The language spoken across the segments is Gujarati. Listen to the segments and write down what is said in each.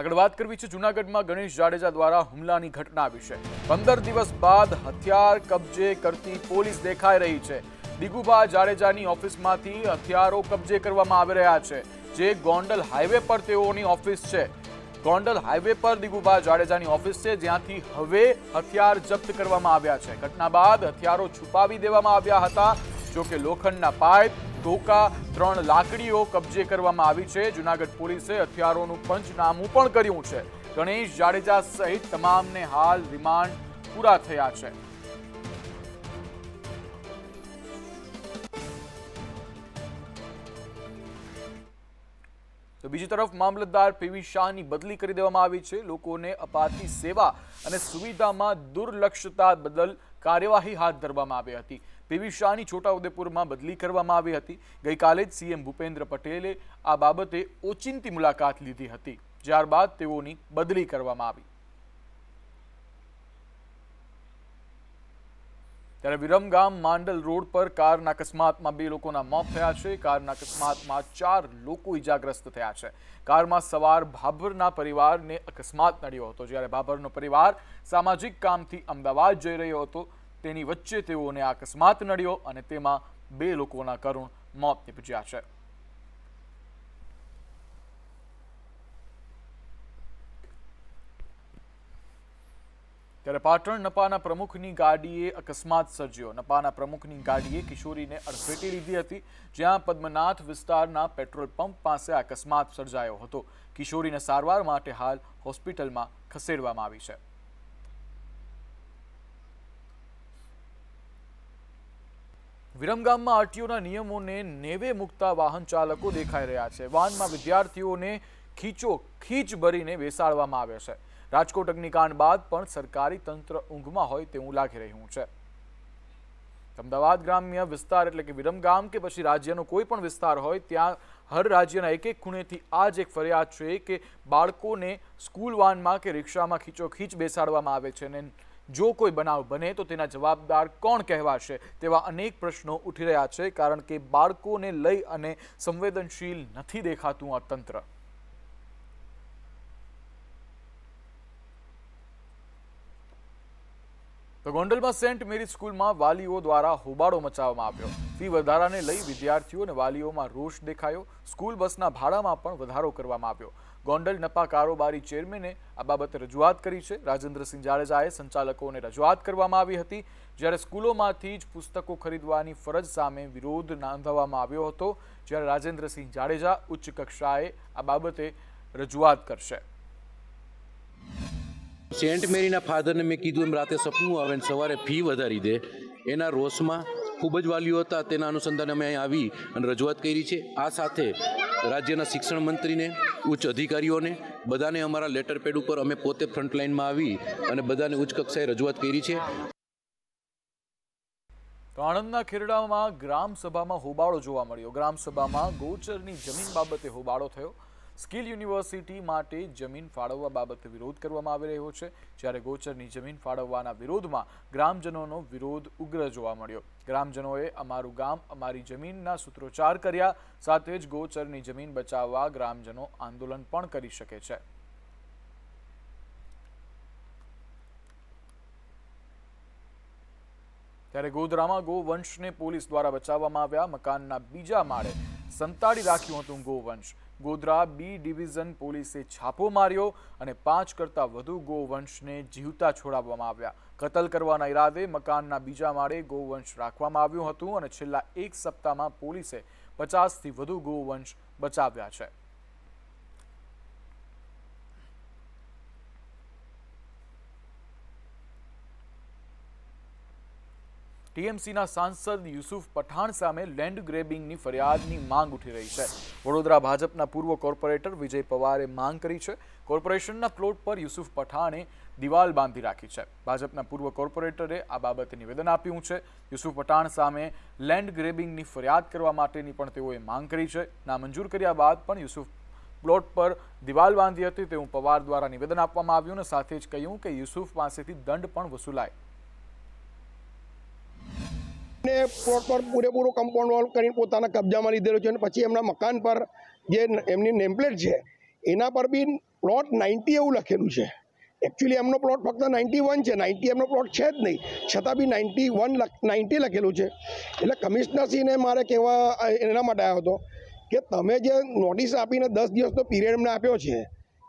આગળ વાત કરવી છે જુનાગઢમાં ગણેશ જાડેજા દ્વારા હુમલાની ઘટના વિશે પંદર દિવસ બાદ હથિયાર કબજે કરતી પોલીસ દેખાઈ રહી છે દિગુભા જાડેજાની ઓફિસમાંથી હથિયારો કબજે કરવામાં આવી રહ્યા છે જે ગોંડલ હાઈવે પર તેઓની ઓફિસ છે ગોંડલ હાઈવે પર દિગુભા જાડેજાની ઓફિસ છે જ્યાંથી હવે હથિયાર જપ્ત કરવામાં આવ્યા છે ઘટના બાદ હથિયારો છુપાવી દેવામાં આવ્યા હતા જોકે લોખંડના પાઇપ ધોકા ત્રણ લાકડીઓ કબજે કરવામાં આવી છે જુનાગઢ પોલીસે હથિયારોનું પંચનામું પણ કર્યું છે ગણેશ જાડેજા સહિત તમામને હાલ રિમાન્ડ પૂરા થયા છે તો બીજી તરફ મામલતદાર પીવી શાહની બદલી કરી દેવામાં આવી છે લોકોને અપાતી સેવા અને સુવિધામાં દુર્લક્ષતા બદલ કાર્યવાહી હાથ ધરવામાં આવી હતી પીવી શાહની છોટાઉદેપુરમાં બદલી કરવામાં આવી હતી ગઈકાલે જ સીએમ ભૂપેન્દ્ર પટેલે આ બાબતે ઓચિંતી મુલાકાત લીધી હતી જ્યારબાદ તેઓની બદલી કરવામાં આવી ત્યારે વિરમગામ માંડલ રોડ પર કારના અકસ્માતમાં બે લોકોના મોત થયા છે કારના અકસ્માતમાં ચાર લોકો ઇજાગ્રસ્ત થયા છે કારમાં સવાર ભાભરના પરિવારને અકસ્માત નડ્યો હતો જ્યારે ભાભરનો પરિવાર સામાજિક કામથી અમદાવાદ જઈ રહ્યો હતો તેની વચ્ચે તેઓને અકસ્માત નડ્યો અને તેમાં બે લોકોના કરુણ મોત નિપજ્યા છે ત્યારે પાટણ નપાના પ્રમુખની ગાડીએ અકસ્માત સર્જ્યો નપાના પ્રમુખની ગાડીએ કિશોરીને અડફેટી લીધી હતી જ્યાં પદ્મનાથ વિસ્તારના પેટ્રોલ પંપ પાસે અકસ્માત સર્જાયો હતો કિશોરીને સારવાર માટે હાલ હોસ્પિટલમાં ખસેડવામાં આવી છે વિરમગામમાં આરટીઓના નિયમોને નેવે મૂકતા વાહન ચાલકો દેખાઈ રહ્યા છે વાહનમાં વિદ્યાર્થીઓને ખીચો ખીચ ભરીને બેસાડવામાં આવે છે રાજકોટ અગ્નિકાંડ બાદ પણ સરકારી તંત્ર ઊંઘમાં હોય તેવું લાગી રહ્યું છે અમદાવાદ ગ્રામ્ય વિસ્તાર એટલે કે વિરમગામ કે પછી રાજ્યનો કોઈ પણ વિસ્તાર હોય ત્યાં હર રાજ્યના એક એક ખૂણેથી આ જ એક ફરિયાદ છે કે બાળકોને સ્કૂલ વાનમાં કે રિક્ષામાં ખીચો ખીચ બેસાડવામાં આવે છે અને જો કોઈ બનાવ બને તો તેના જવાબદાર કોણ કહેવાશે તેવા અનેક પ્રશ્નો ઉઠી રહ્યા છે કારણ કે બાળકોને લઈ અને સંવેદનશીલ નથી દેખાતું આ તંત્ર ગોંડલમાં સેન્ટ મેરી સ્કૂલમાં વાલીઓ દ્વારા હોબાળો મચાવવામાં આવ્યો ફી વધારાને લઈ વિદ્યાર્થીઓ અને વાલીઓમાં રોષ દેખાયો સ્કૂલ બસના ભાડામાં પણ વધારો કરવામાં આવ્યો ગોંડલ નપા કારોબારી ચેરમેને આ બાબત રજૂઆત કરી છે રાજેન્દ્રસિંહ જાડેજાએ સંચાલકોને રજૂઆત કરવામાં આવી હતી જ્યારે સ્કૂલોમાંથી જ પુસ્તકો ખરીદવાની ફરજ સામે વિરોધ નોંધાવવામાં આવ્યો હતો જ્યારે રાજેન્દ્રસિંહ જાડેજા ઉચ્ચ કક્ષાએ આ બાબતે રજૂઆત કરશે સેન્ટ મેરીના ફાધરને મેં કીધું એમ રાતે સપનું આવે અને સવારે ફી વધારી દે એના રોષમાં ખૂબ જ વાલીઓ હતા તેના અનુસંધાને અમે અહીં આવી અને રજૂઆત કરી છે આ સાથે રાજ્યના શિક્ષણ મંત્રીને ઉચ્ચ અધિકારીઓને બધાને અમારા લેટર પેડ ઉપર અમે પોતે ફ્રન્ટલાઇનમાં આવી અને બધાને ઉચ્ચ કક્ષાએ રજૂઆત કરી છે તો આણંદના ખેરડામાં ગ્રામસભામાં હોબાળો જોવા મળ્યો ગ્રામસભામાં ગોચરની જમીન બાબતે હોબાળો થયો સ્કિલ યુનિવર્સિટી માટે જમીન ફાળવવા બાબતે વિરોધ કરવામાં આવી રહ્યો છે જ્યારે ગોચરની જમીન ફાળવવાના વિરોધમાં ગ્રામજનોનો વિરોધ ઉગ્ર જોવા મળ્યો ગ્રામજનોએ અમારું ગામ અમારી જમીનના સૂત્રોચ્ચાર કર્યા સાથે જ ગોચરની જમીન બચાવવા ગ્રામજનો આંદોલન પણ કરી શકે છે ત્યારે ગોધરામાં ગોવંશને પોલીસ દ્વારા બચાવવામાં આવ્યા મકાનના બીજા માળે સંતાડી રાખ્યું હતું ગોવંશ ગોધરા બી ડિવિઝન પોલીસે છાપો માર્યો અને પાંચ કરતાં વધુ ગોવંશને જીવતા છોડાવવામાં આવ્યા કતલ કરવાના ઈરાદે મકાનના બીજા માળે ગોવંશ રાખવામાં આવ્યું હતું અને છેલ્લા એક સપ્તાહમાં પોલીસે પચાસથી વધુ ગોવંશ બચાવ્યા છે ટીએમસીના સાંસદ યુસુફ પઠાણ સામે લેન્ડ ગ્રેબિંગની ફરિયાદની માંગ ઉઠી રહી છે વડોદરા ભાજપના પૂર્વ કોર્પોરેટર વિજય પવારે માંગ કરી છે કોર્પોરેશનના પ્લોટ પર યુસુફ પઠાણે દિવાલ બાંધી રાખી છે ભાજપના પૂર્વ કોર્પોરેટરે આ બાબતે નિવેદન આપ્યું છે યુસુફ પઠાણ સામે લેન્ડ ગ્રેબિંગની ફરિયાદ કરવા માટેની પણ તેઓએ માંગ કરી છે નામંજૂર કર્યા બાદ પણ યુસુફ પ્લોટ પર દિવાલ બાંધી હતી તેવું પવાર દ્વારા નિવેદન આપવામાં આવ્યું અને સાથે જ કહ્યું કે યુસુફ પાસેથી દંડ પણ વસૂલાય પ્લોટ પર પૂરેપૂરો કમ્પાઉન્ડ વોલ કરીને પોતાના કબજામાં લીધેલો છે અને પછી એમના મકાન પર જે એમની નેમપ્લેટ છે એના પર બી પ્લોટ નાઇન્ટી એવું લખેલું છે એકચ્યુઅલી એમનો પ્લોટ ફક્ત નાઇન્ટી વન છે નાઇન્ટી એમનો પ્લોટ છે જ નહીં છતાં બી નાઇન્ટી વન નાઇન્ટી લખેલું છે એટલે કમિશનરશ્રીને મારે કહેવા એના માટે આવ્યો હતો કે તમે જે નોટિસ આપીને દસ દિવસનો પિરિયડ એમને આપ્યો છે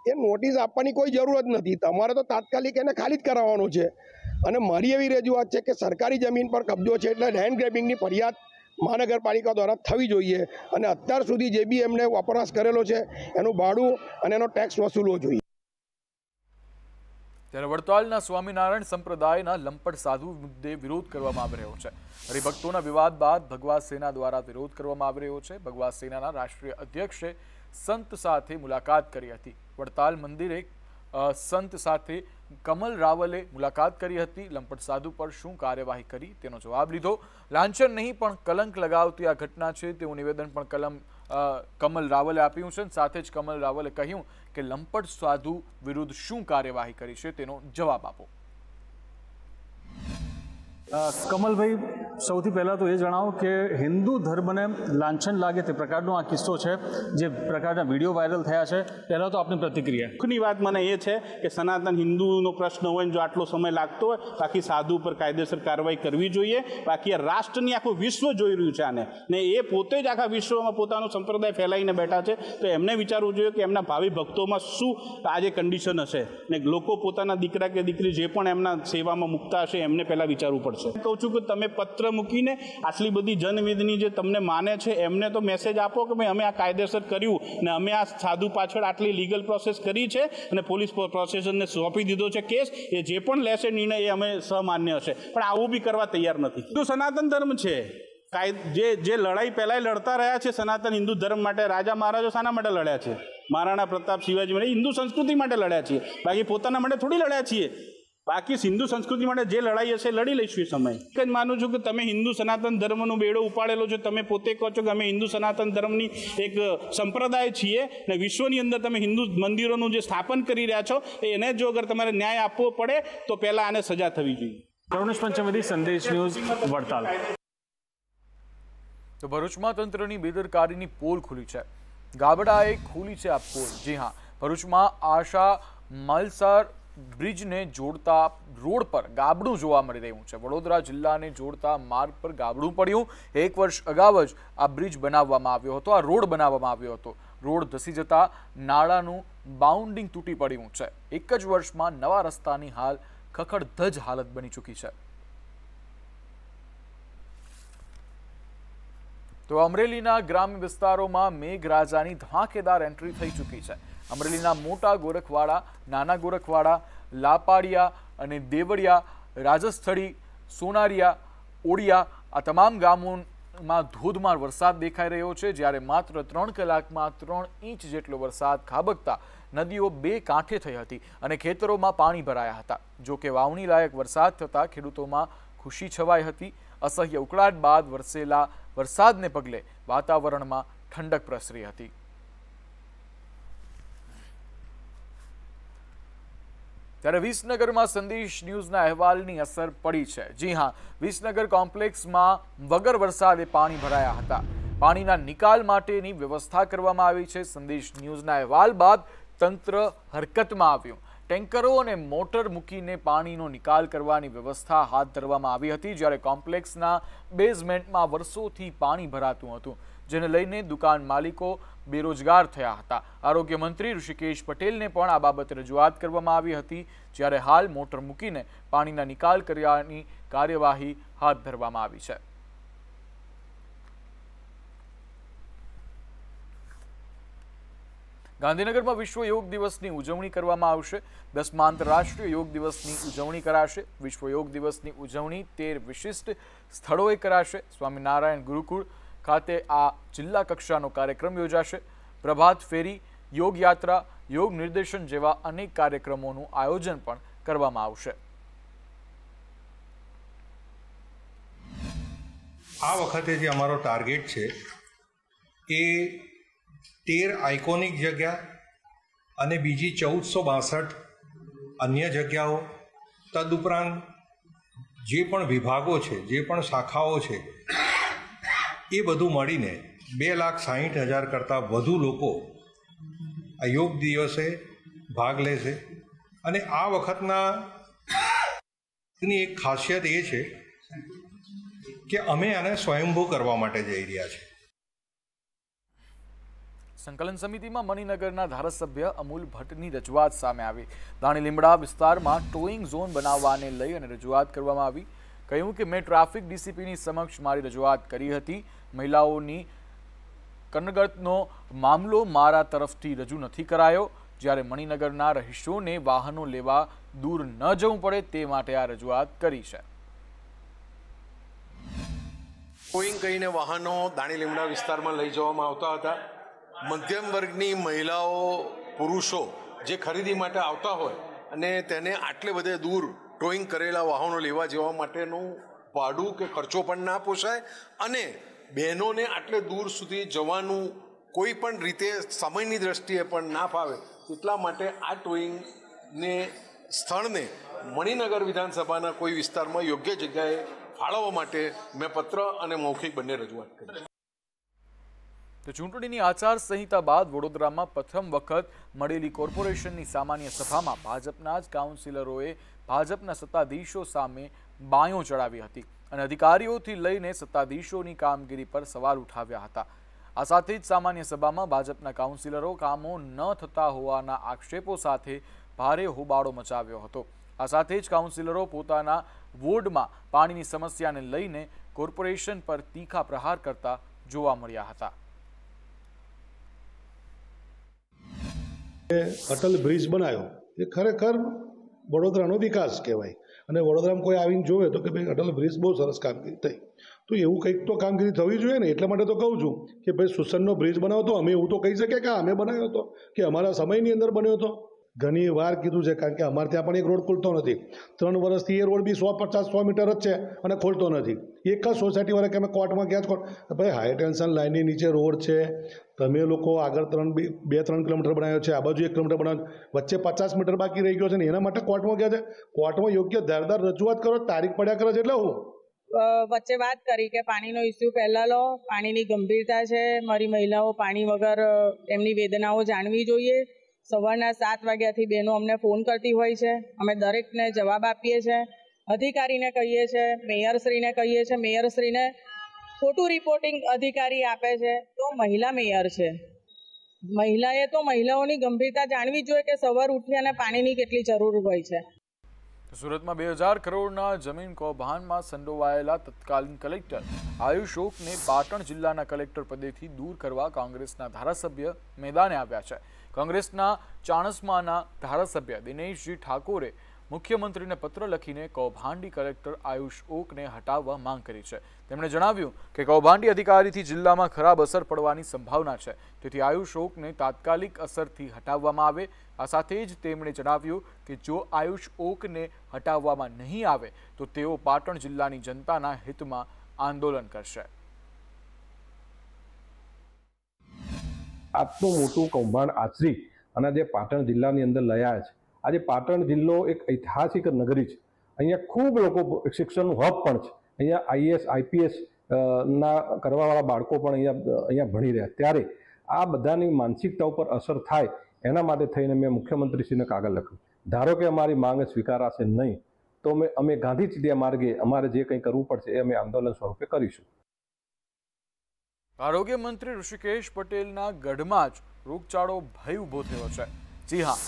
એ નોટિસ આપવાની કોઈ જરૂર જ નથી તમારે તો તાત્કાલિક એને ખાલી જ કરાવવાનું છે અને મારી એવી રજૂઆત છે કે સરકારી જમીન પર કબજો છે એટલે લેન્ડ ગ્રેબિંગની ફરિયાદ મહાનગરપાલિકા દ્વારા થવી જોઈએ અને અત્યાર સુધી જે બી એમને વપરાશ કરેલો છે એનું ભાડું અને એનો ટેક્સ વસૂલવો જોઈએ ત્યારે વડતાલના સ્વામિનારાયણ સંપ્રદાયના લંપટ સાધુ મુદ્દે વિરોધ કરવામાં આવી રહ્યો છે હરિભક્તોના વિવાદ બાદ ભગવા સેના દ્વારા વિરોધ કરવામાં આવી રહ્યો છે ભગવા સેનાના રાષ્ટ્રીય અધ્યક્ષે સંત સાથે મુલાકાત કરી હતી વડતાલ મંદિરે સંત સાથે કમલ રાવલે મુલાકાત કરી હતી લંપટ સાધુ પર શું કાર્યવાહી કરી તેનો જવાબ લીધો લાંચન નહીં પણ કલંક લગાવતી આ ઘટના છે તેવું નિવેદન પણ કલમ કમલ રાવલે આપ્યું છે સાથે જ કમલ રાવલે કહ્યું કે લંપટ સાધુ વિરુદ્ધ શું કાર્યવાહી કરી છે તેનો જવાબ આપો કમલભાઈ સૌથી પહેલાં તો એ જણાવો કે હિન્દુ ધર્મને લાંછન લાગે તે પ્રકારનો આ કિસ્સો છે જે પ્રકારના વિડીયો વાયરલ થયા છે પહેલાં તો આપની પ્રતિક્રિયા દુઃખની વાત મને એ છે કે સનાતન હિન્દુનો પ્રશ્ન હોય ને જો આટલો સમય લાગતો હોય બાકી સાધુ પર કાયદેસર કાર્યવાહી કરવી જોઈએ બાકી આ રાષ્ટ્રની આખું વિશ્વ જોઈ રહ્યું છે આને ને એ પોતે જ આખા વિશ્વમાં પોતાનો સંપ્રદાય ફેલાઈને બેઠા છે તો એમને વિચારવું જોઈએ કે એમના ભાવિ ભક્તોમાં શું આજે કંડિશન હશે ને લોકો પોતાના દીકરા કે દીકરી જે પણ એમના સેવામાં મૂકતા હશે એમને પહેલાં વિચારવું પડશે પડશે કહું છું કે તમે પત્ર મૂકીને આટલી બધી જનવિધની જે તમને માને છે એમને તો મેસેજ આપો કે ભાઈ અમે આ કાયદેસર કર્યું ને અમે આ સાધુ પાછળ આટલી લીગલ પ્રોસેસ કરી છે અને પોલીસ પ્રોસેસરને સોંપી દીધો છે કેસ એ જે પણ લેશે નિર્ણય એ અમે સમાન્ય હશે પણ આવું બી કરવા તૈયાર નથી તો સનાતન ધર્મ છે જે જે લડાઈ પહેલાંય લડતા રહ્યા છે સનાતન હિન્દુ ધર્મ માટે રાજા મહારાજો શાના માટે લડ્યા છે મહારાણા પ્રતાપ શિવાજી માટે હિન્દુ સંસ્કૃતિ માટે લડ્યા છીએ બાકી પોતાના માટે થોડી લડ્યા છીએ બાકી હિન્દુ સંસ્કૃતિ માટે જે લડાઈ હશે લડી લઈશું એ સમય એક જ માનું છું કે તમે હિન્દુ સનાતન ધર્મનો બેડો ઉપાડેલો છો તમે પોતે કહો છો કે અમે હિન્દુ સનાતન ધર્મની એક સંપ્રદાય છીએ ને વિશ્વની અંદર તમે હિન્દુ મંદિરોનું જે સ્થાપન કરી રહ્યા છો એને જો અગર તમારે ન્યાય આપવો પડે તો પહેલાં આને સજા થવી જોઈએ કરુણેશ પંચમદી સંદેશ ન્યૂઝ વડતાલ તો ભરૂચમાં તંત્રની બેદરકારીની પોલ ખુલી છે ગાબડાએ ખુલી છે આ પોલ જી હા ભરૂચમાં આશા માલસાર બ્રિજને જોડતા રોડ પર ગાબડું જોવા મળી રહ્યું છે વડોદરા જિલ્લાને જોડતા માર્ગ પર ગાબડું પડ્યું એક વર્ષ અગાઉ જ આ બ્રિજ બનાવવામાં આવ્યો હતો આ રોડ બનાવવામાં આવ્યો હતો રોડ ધસી જતા નાળાનું બાઉન્ડિંગ તૂટી પડ્યું છે એક જ વર્ષમાં નવા રસ્તાની હાલ ખખડધજ હાલત બની ચૂકી છે તો અમરેલીના ગ્રામ્ય વિસ્તારોમાં મેઘરાજાની ધમાકેદાર એન્ટ્રી થઈ ચૂકી છે અમરેલીના મોટા ગોરખવાડા નાના ગોરખવાડા લાપાડિયા અને દેવળિયા રાજસ્થળી સોનારિયા ઓડિયા આ તમામ ગામોમાં ધોધમાર વરસાદ દેખાઈ રહ્યો છે જ્યારે માત્ર ત્રણ કલાકમાં ત્રણ ઇંચ જેટલો વરસાદ ખાબકતા નદીઓ બે કાંઠે થઈ હતી અને ખેતરોમાં પાણી ભરાયા હતા જોકે વાવણી લાયક વરસાદ થતાં ખેડૂતોમાં ખુશી છવાઈ હતી અસહ્ય ઉકળાટ બાદ વરસેલા વરસાદને પગલે વાતાવરણમાં ઠંડક પ્રસરી હતી ત્યારે વિસનગરમાં સંદેશ ન્યૂઝના અહેવાલની અસર પડી છે જી હા વિસનગર કોમ્પ્લેક્સમાં વગર વરસાદે પાણી ભરાયા હતા પાણીના નિકાલ માટેની વ્યવસ્થા કરવામાં આવી છે સંદેશ ન્યૂઝના અહેવાલ બાદ તંત્ર હરકતમાં આવ્યું ટેન્કરો અને મોટર મૂકીને પાણીનો નિકાલ કરવાની વ્યવસ્થા હાથ ધરવામાં આવી હતી જ્યારે કોમ્પ્લેક્સના બેઝમેન્ટમાં વર્ષોથી પાણી ભરાતું હતું જેને લઈને દુકાન માલિકો બેરોજગાર થયા હતા આરોગ્ય મંત્રી ઋષિકેશ પટેલને પણ આ બાબતે રજૂઆત કરવામાં આવી હતી જ્યારે હાલ મોટર મૂકીને પાણીના નિકાલ કર્યાની કાર્યવાહી હાથ ધરવામાં આવી છે ગાંધીનગરમાં વિશ્વ યોગ દિવસની ઉજવણી કરવામાં આવશે દસમા આંતરરાષ્ટ્રીય યોગ દિવસની ઉજવણી કરાશે વિશ્વ યોગ દિવસની ઉજવણી તેર વિશિષ્ટ સ્થળોએ કરાશે સ્વામિનારાયણ ગુરુકુળ ખાતે આ જિલ્લા કક્ષાનો કાર્યક્રમ યોજાશે પ્રભાત ફેરી યોગ યાત્રા યોગ નિર્દેશન જેવા અનેક કાર્યક્રમોનું આયોજન પણ કરવામાં આવશે આ વખતે જે અમારો ટાર્ગેટ છે એ તેર આઇકોનિક જગ્યા અને બીજી ચૌદસો બાસઠ અન્ય જગ્યાઓ તદ ઉપરાંત જે પણ વિભાગો છે જે પણ શાખાઓ છે એ બધું મળીને બે લાખ સાહીઠ હજાર કરતાં વધુ લોકો આ યોગ દિવસે ભાગ લે છે અને આ વખતના એક ખાસિયત એ છે કે અમે આને સ્વયંભૂ કરવા માટે જઈ રહ્યા છીએ સંકલન સમિતિમાં મણિનગરના ધારાસભ્ય અમૂલ ભટ્ટની રજૂઆત સામે આવી દાણી લીમડા વિસ્તારમાં ટોઈંગ ઝોન બનાવવાને લઈ અને રજૂઆત કરવામાં આવી કહ્યું કે મેં ટ્રાફિક ડીસીપીની સમક્ષ મારી રજૂઆત કરી હતી મહિલાઓની કનગતનો મામલો મારા તરફથી રજૂ નથી કરાયો જ્યારે મણિનગરના રહીશોને વાહનો લેવા દૂર ન જવું પડે તે માટે આ રજૂઆત કરી છે કોઈંગ કહીને વાહનો દાણી લીમડા વિસ્તારમાં લઈ જવામાં આવતા હતા મધ્યમ વર્ગની મહિલાઓ પુરુષો જે ખરીદી માટે આવતા હોય અને તેને આટલે બધે દૂર ટોઈંગ કરેલા વાહનો લેવા જવા માટેનું ભાડું કે ખર્ચો પણ ના પોસાય અને બહેનોને આટલે દૂર સુધી જવાનું કોઈ પણ રીતે સમયની દ્રષ્ટિએ પણ ના ફાવે એટલા માટે આ ટોઈંગને સ્થળને મણિનગર વિધાનસભાના કોઈ વિસ્તારમાં યોગ્ય જગ્યાએ ફાળવવા માટે મેં પત્ર અને મૌખિક બંને રજૂઆત કરી તો ચૂંટણીની આચારસંહિતા બાદ વડોદરામાં પ્રથમ વખત મળેલી કોર્પોરેશનની સામાન્ય સભામાં ભાજપના જ કાઉન્સિલરોએ ભાજપના સત્તાધીશો સામે બાંયો ચડાવી હતી અને અધિકારીઓથી લઈને સત્તાધીશોની કામગીરી પર સવાલ ઉઠાવ્યા હતા આ સાથે જ સામાન્ય સભામાં ભાજપના કાઉન્સિલરો કામો ન થતા હોવાના આક્ષેપો સાથે ભારે હોબાળો મચાવ્યો હતો આ સાથે જ કાઉન્સિલરો પોતાના વોર્ડમાં પાણીની સમસ્યાને લઈને કોર્પોરેશન પર તીખા પ્રહાર કરતા જોવા મળ્યા હતા અટલ બ્રિજ બનાવ્યો એ ખરેખર વડોદરાનો વિકાસ કહેવાય અને વડોદરામાં કોઈ આવીને જોવે તો કે ભાઈ અટલ બ્રિજ બહુ સરસ કામગીરી થઈ તો એવું કંઈક તો કામગીરી થવી જોઈએ ને એટલા માટે તો કહું છું કે ભાઈ સુસનનો બ્રિજ બનાવ્યો હતો અમે એવું તો કહી શકીએ કે અમે બનાવ્યો હતો કે અમારા સમયની અંદર બન્યો હતો ઘણી વાર કીધું છે કારણ કે અમારે ત્યાં પણ એક રોડ ખુલતો નથી ત્રણ વર્ષથી એ રોડ બી સો પચાસ સો મીટર જ છે અને ખોલતો નથી એક જ સોસાયટીવાળા કે અમે કોર્ટમાં ગયા જ કોર્ટ ભાઈ હાઈ ટેન્શન લાઇનની નીચે રોડ છે તમે લોકો આગળ ત્રણ બે ત્રણ કિલોમીટર બનાવ્યો છે આ બાજુ એક કિલોમીટર બનાવ્યો વચ્ચે પચાસ મીટર બાકી રહી ગયો છે ને એના માટે કોર્ટમાં ગયા છે કોર્ટમાં યોગ્ય ધારદાર રજૂઆત કરો તારીખ પડ્યા કરે છે એટલે હું વચ્ચે વાત કરી કે પાણીનો ઇસ્યુ પહેલા લો પાણીની ગંભીરતા છે મારી મહિલાઓ પાણી વગર એમની વેદનાઓ જાણવી જોઈએ સવારના સાત વાગ્યાથી બહેનો અમને ફોન કરતી હોય છે અમે દરેકને જવાબ આપીએ છીએ અધિકારીને કહીએ છીએ મેયરશ્રીને કહીએ છીએ મેયરશ્રીને ખોટું રિપોર્ટિંગ અધિકારી આપે છે મહિલા મેયર છે મહિલાએ તો મહિલાઓની ગંભીરતા જાણવી જોઈએ કે સવાર ઉઠી અને પાણીની કેટલી જરૂર હોય છે સુરતમાં બે હજાર કરોડના જમીન કૌભાંડમાં સંડોવાયેલા તત્કાલીન કલેક્ટર આયુષોકને પાટણ જિલ્લાના કલેક્ટર પદેથી દૂર કરવા કોંગ્રેસના ધારાસભ્ય મેદાને આવ્યા છે કોંગ્રેસના ચાણસમાના ધારાસભ્ય દિનેશજી ઠાકોરે મુખ્યમંત્રીને પત્ર લખીને કૌભાંડી કલેક્ટર આયુષ ઓકને હટાવવા માંગ કરી છે તેમણે જણાવ્યું કે કૌભાંડી અધિકારીથી જિલ્લામાં ખરાબ અસર પડવાની સંભાવના છે તેથી આયુષ ઓકને તાત્કાલિક અસરથી હટાવવામાં આવે આ સાથે જ તેમણે જણાવ્યું કે જો આયુષ ઓકને હટાવવામાં નહીં આવે તો તેઓ પાટણ જિલ્લાની જનતાના હિતમાં આંદોલન કરશે આટલું મોટું કૌભાંડ આચરી અને જે પાટણ જિલ્લાની અંદર લયા છે આજે પાટણ જિલ્લો એક ઐતિહાસિક નગરી છે અહીંયા ખૂબ લોકો શિક્ષણનું હબ પણ છે અહીંયા આઈએસ આઈપીએસ ના કરવાવાળા બાળકો પણ અહીંયા અહીંયા ભણી રહ્યા ત્યારે આ બધાની માનસિકતા ઉપર અસર થાય એના માટે થઈને મેં મુખ્યમંત્રીશ્રીને કાગળ લખ્યું ધારો કે અમારી માંગ સ્વીકારાશે નહીં તો અમે અમે ગાંધી માર્ગે અમારે જે કંઈ કરવું પડશે એ અમે આંદોલન સ્વરૂપે કરીશું આરોગ્ય મંત્રી ઋષિકેશ પટેલના ગઢમાં જ રોગચાળો ભય ઊભો થયો છે જી હા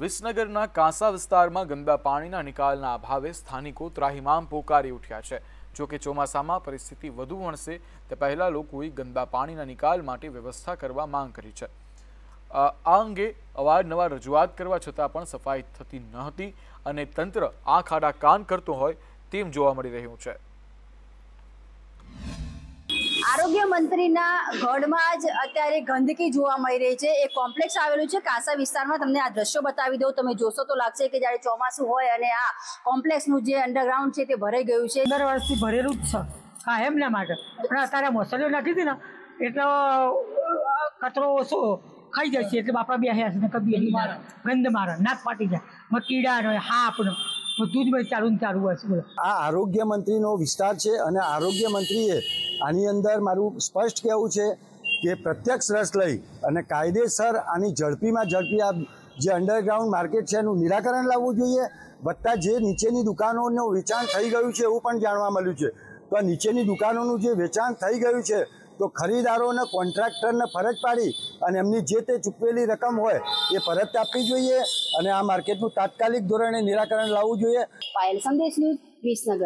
વિસનગરના કાંસા વિસ્તારમાં ગંદા પાણીના નિકાલના અભાવે સ્થાનિકો ત્રાહિમામ પોકારી ઉઠ્યા છે જોકે ચોમાસામાં પરિસ્થિતિ વધુ વણશે તે પહેલાં લોકોએ ગંદા પાણીના નિકાલ માટે વ્યવસ્થા કરવા માંગ કરી છે આ અંગે અવારનવાર રજૂઆત કરવા છતાં પણ સફાઈ થતી ન હતી અને તંત્ર આંખ આડા કાન કરતો હોય તેમ જોવા મળી રહ્યું છે આરોગ્ય મંત્રીના ગઢમાં જ અત્યારે ગંદકી જોવા મળી રહી છે એ કોમ્પ્લેક્સ આવેલું છે કાસા વિસ્તારમાં તમને આ દ્રશ્યો બતાવી દઉં તમે જોશો તો લાગશે કે જ્યારે ચોમાસું હોય અને આ કોમ્પ્લેક્સનું જે અંડરગ્રાઉન્ડ છે તે ભરાઈ ગયું છે દર વર્ષથી ભરેલું જ છે હા એમના માટે પણ અત્યારે મોસલીઓ નાખી હતી ને એટલો કચરો ઓછો ખાઈ જાય છે એટલે બાપા બે હે છે ગંધ મારે નાક ફાટી જાય કીડા ને હાપનો બધું જ ભાઈ ચાલુ ચાલુ હશે આ આરોગ્ય મંત્રીનો વિસ્તાર છે અને આરોગ્ય મંત્રીએ આની અંદર મારું સ્પષ્ટ કહેવું છે કે પ્રત્યક્ષ રસ લઈ અને કાયદેસર આની ઝડપીમાં ઝડપી આ જે અંડરગ્રાઉન્ડ માર્કેટ છે એનું નિરાકરણ લાવવું જોઈએ વત્તા જે નીચેની દુકાનોનું વેચાણ થઈ ગયું છે એવું પણ જાણવા મળ્યું છે તો આ નીચેની દુકાનોનું જે વેચાણ થઈ ગયું છે તો ખરીદારોને કોન્ટ્રાક્ટરને ફરજ પાડી અને એમની જે તે ચૂકવેલી રકમ હોય એ પરત આપવી જોઈએ અને આ માર્કેટનું તાત્કાલિક ધોરણે નિરાકરણ લાવવું જોઈએ પાયલ સંદેશ ન્યૂઝ વિસનગર